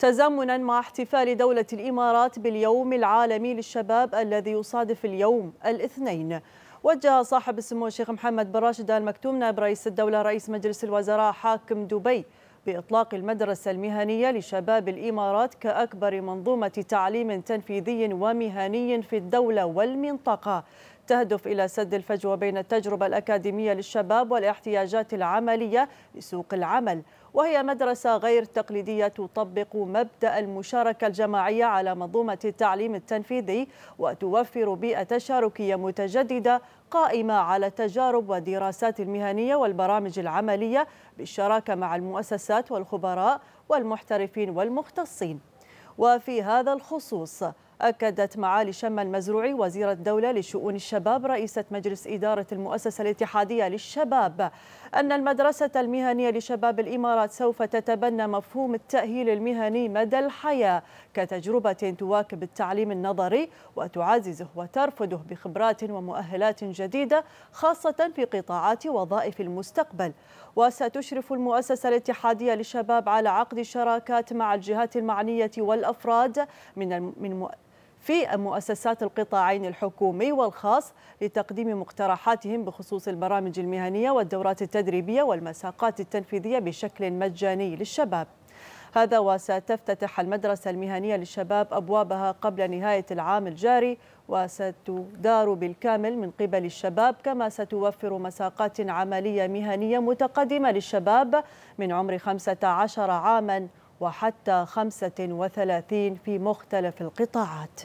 تزامنا مع احتفال دولة الإمارات باليوم العالمي للشباب الذي يصادف اليوم الاثنين وجه صاحب السمو الشيخ محمد بن راشد آل مكتوم نائب رئيس الدولة رئيس مجلس الوزراء حاكم دبي بإطلاق المدرسة المهنية لشباب الإمارات كأكبر منظومة تعليم تنفيذي ومهني في الدولة والمنطقة تهدف إلى سد الفجوة بين التجربة الأكاديمية للشباب والاحتياجات العملية لسوق العمل وهي مدرسة غير تقليدية تطبق مبدأ المشاركة الجماعية على منظومة التعليم التنفيذي وتوفر بيئة تشاركية متجددة قائمة على التجارب والدراسات المهنية والبرامج العملية بالشراكة مع المؤسسات والخبراء والمحترفين والمختصين وفي هذا الخصوص أكدت معالي شم المزروعي وزيرة الدولة لشؤون الشباب رئيسة مجلس إدارة المؤسسة الاتحادية للشباب أن المدرسة المهنية لشباب الإمارات سوف تتبنى مفهوم التأهيل المهني مدى الحياة كتجربة تواكب التعليم النظري وتعززه وترفده بخبرات ومؤهلات جديدة خاصة في قطاعات وظائف المستقبل وستشرف المؤسسة الاتحادية للشباب على عقد شراكات مع الجهات المعنية والأفراد من من في مؤسسات القطاعين الحكومي والخاص لتقديم مقترحاتهم بخصوص البرامج المهنية والدورات التدريبية والمساقات التنفيذية بشكل مجاني للشباب هذا وستفتتح المدرسة المهنية للشباب أبوابها قبل نهاية العام الجاري وستدار بالكامل من قبل الشباب كما ستوفر مساقات عملية مهنية متقدمة للشباب من عمر 15 عاما وحتى 35 في مختلف القطاعات